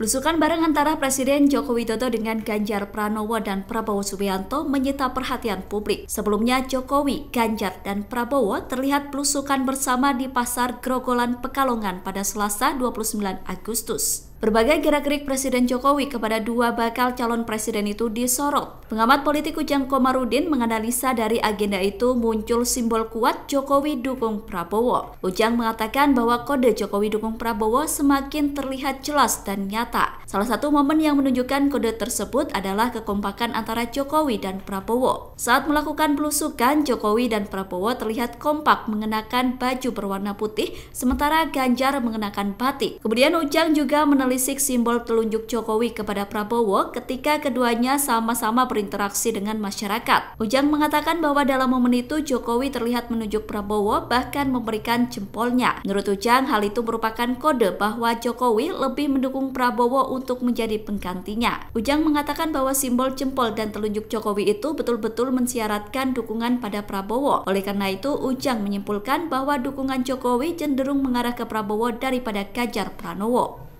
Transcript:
Belusukan bareng antara Presiden Joko Widodo dengan Ganjar Pranowo dan Prabowo Subianto menyita perhatian publik. Sebelumnya, Jokowi, Ganjar, dan Prabowo terlihat pelusukan bersama di Pasar Grogolan Pekalongan pada Selasa 29 Agustus. Berbagai gerak-gerik Presiden Jokowi kepada dua bakal calon presiden itu disorot. Pengamat politik Ujang Komarudin menganalisa dari agenda itu muncul simbol kuat Jokowi dukung Prabowo. Ujang mengatakan bahwa kode Jokowi dukung Prabowo semakin terlihat jelas dan nyata. Salah satu momen yang menunjukkan kode tersebut adalah kekompakan antara Jokowi dan Prabowo. Saat melakukan pelusukan Jokowi dan Prabowo terlihat kompak mengenakan baju berwarna putih, sementara Ganjar mengenakan batik. Kemudian Ujang juga menelusuri menelisik simbol telunjuk Jokowi kepada Prabowo ketika keduanya sama-sama berinteraksi dengan masyarakat. Ujang mengatakan bahwa dalam momen itu Jokowi terlihat menunjuk Prabowo bahkan memberikan jempolnya. Menurut Ujang, hal itu merupakan kode bahwa Jokowi lebih mendukung Prabowo untuk menjadi penggantinya. Ujang mengatakan bahwa simbol jempol dan telunjuk Jokowi itu betul-betul mensyaratkan dukungan pada Prabowo. Oleh karena itu, Ujang menyimpulkan bahwa dukungan Jokowi cenderung mengarah ke Prabowo daripada Kajar Pranowo.